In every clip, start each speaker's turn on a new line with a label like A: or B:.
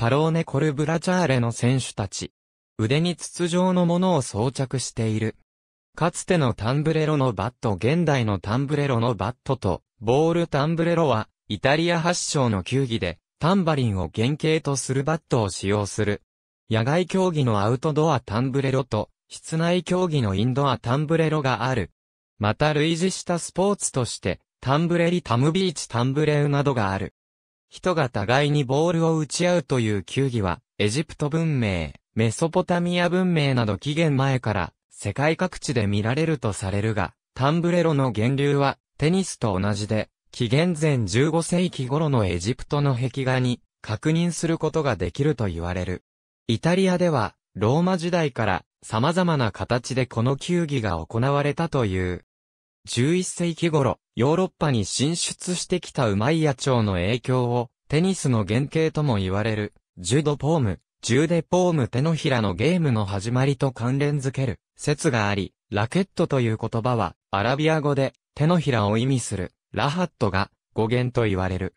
A: パローネ・コルブラチャーレの選手たち。腕に筒状のものを装着している。かつてのタンブレロのバット現代のタンブレロのバットと、ボールタンブレロは、イタリア発祥の球技で、タンバリンを原型とするバットを使用する。野外競技のアウトドアタンブレロと、室内競技のインドアタンブレロがある。また類似したスポーツとして、タンブレリタムビーチタンブレウなどがある。人が互いにボールを打ち合うという球技は、エジプト文明、メソポタミア文明など紀元前から世界各地で見られるとされるが、タンブレロの源流はテニスと同じで、紀元前15世紀頃のエジプトの壁画に確認することができると言われる。イタリアでは、ローマ時代から様々な形でこの球技が行われたという。11世紀頃、ヨーロッパに進出してきたウマイヤ朝の影響を、テニスの原型とも言われる、ジュドポーム、ジューデポーム手のひらのゲームの始まりと関連づける説があり、ラケットという言葉は、アラビア語で、手のひらを意味する、ラハットが、語源と言われる。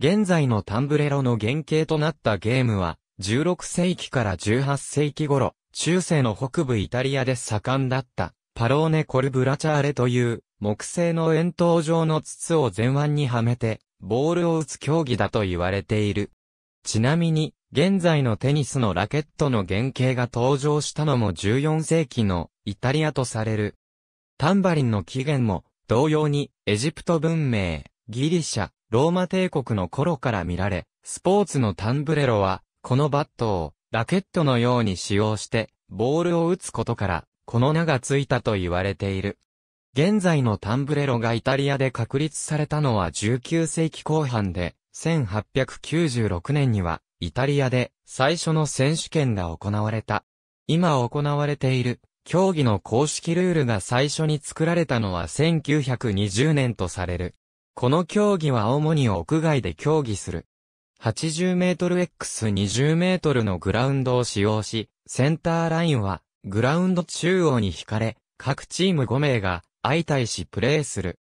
A: 現在のタンブレロの原型となったゲームは、16世紀から18世紀頃、中世の北部イタリアで盛んだった。パローネコルブラチャーレという、木製の円筒状の筒を前腕にはめて、ボールを打つ競技だと言われている。ちなみに、現在のテニスのラケットの原型が登場したのも14世紀のイタリアとされる。タンバリンの起源も同様にエジプト文明、ギリシャ、ローマ帝国の頃から見られ、スポーツのタンブレロはこのバットをラケットのように使用してボールを打つことからこの名がついたと言われている。現在のタンブレロがイタリアで確立されたのは19世紀後半で、1896年には、イタリアで最初の選手権が行われた。今行われている、競技の公式ルールが最初に作られたのは1920年とされる。この競技は主に屋外で競技する。8 0ル x 2 0ルのグラウンドを使用し、センターラインはグラウンド中央に引かれ、各チーム5名が相対しプレーする。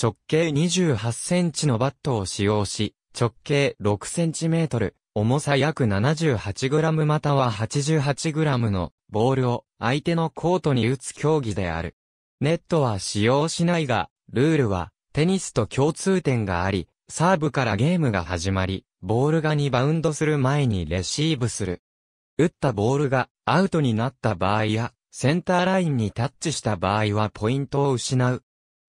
A: 直径28センチのバットを使用し、直径6センチメートル、重さ約78グラムまたは88グラムのボールを相手のコートに打つ競技である。ネットは使用しないが、ルールはテニスと共通点があり、サーブからゲームが始まり、ボールが2バウンドする前にレシーブする。打ったボールがアウトになった場合や、センターラインにタッチした場合はポイントを失う。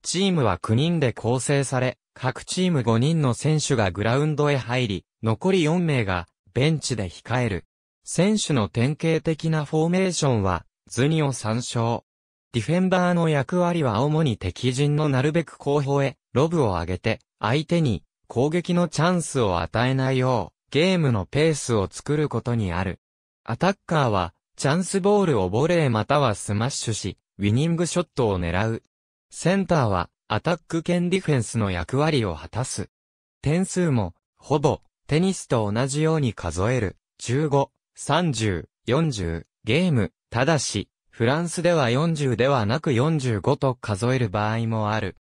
A: チームは9人で構成され、各チーム5人の選手がグラウンドへ入り、残り4名がベンチで控える。選手の典型的なフォーメーションは図にを参照。ディフェンダーの役割は主に敵陣のなるべく後方へロブを上げて相手に攻撃のチャンスを与えないようゲームのペースを作ることにある。アタッカーはチャンスボールをボレーまたはスマッシュし、ウィニングショットを狙う。センターは、アタック兼ディフェンスの役割を果たす。点数も、ほぼ、テニスと同じように数える。15、30、40、ゲーム。ただし、フランスでは40ではなく45と数える場合もある。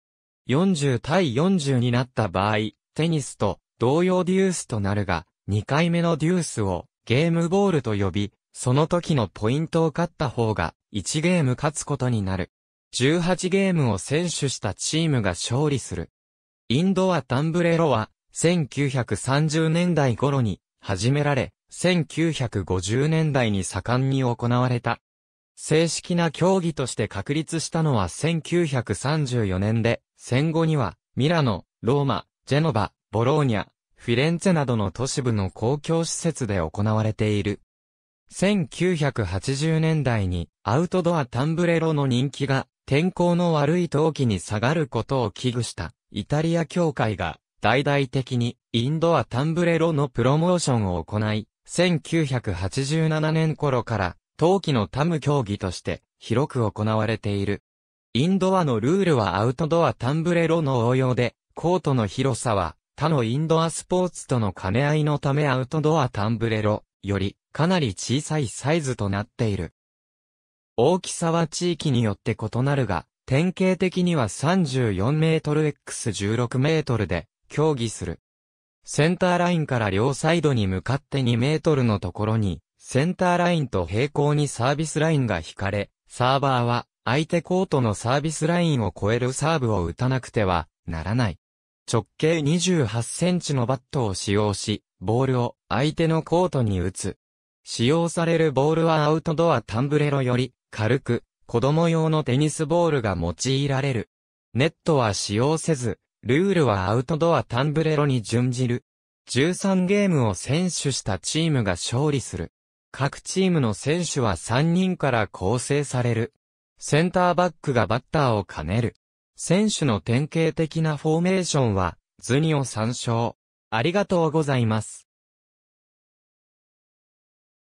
A: 40対40になった場合、テニスと同様デュースとなるが、2回目のデュースをゲームボールと呼び、その時のポイントを勝った方が1ゲーム勝つことになる。18ゲームを選手したチームが勝利する。インドアタンブレロは1930年代頃に始められ、1950年代に盛んに行われた。正式な競技として確立したのは1934年で、戦後にはミラノ、ローマ、ジェノバ、ボローニャ、フィレンツェなどの都市部の公共施設で行われている。1980年代にアウトドアタンブレロの人気が天候の悪い冬季に下がることを危惧したイタリア協会が大々的にインドアタンブレロのプロモーションを行い、1987年頃から冬季のタム競技として広く行われている。インドアのルールはアウトドアタンブレロの応用で、コートの広さは他のインドアスポーツとの兼ね合いのためアウトドアタンブレロよりかなり小さいサイズとなっている。大きさは地域によって異なるが、典型的には34メートル x16 メートルで競技する。センターラインから両サイドに向かって2メートルのところに、センターラインと平行にサービスラインが引かれ、サーバーは相手コートのサービスラインを超えるサーブを打たなくてはならない。直径28センチのバットを使用し、ボールを相手のコートに打つ。使用されるボールはアウトドアタンブレロより軽く子供用のテニスボールが用いられる。ネットは使用せず、ルールはアウトドアタンブレロに準じる。13ゲームを選手したチームが勝利する。各チームの選手は3人から構成される。センターバックがバッターを兼ねる。選手の典型的なフォーメーションは、図にを参照。ありがとうございます。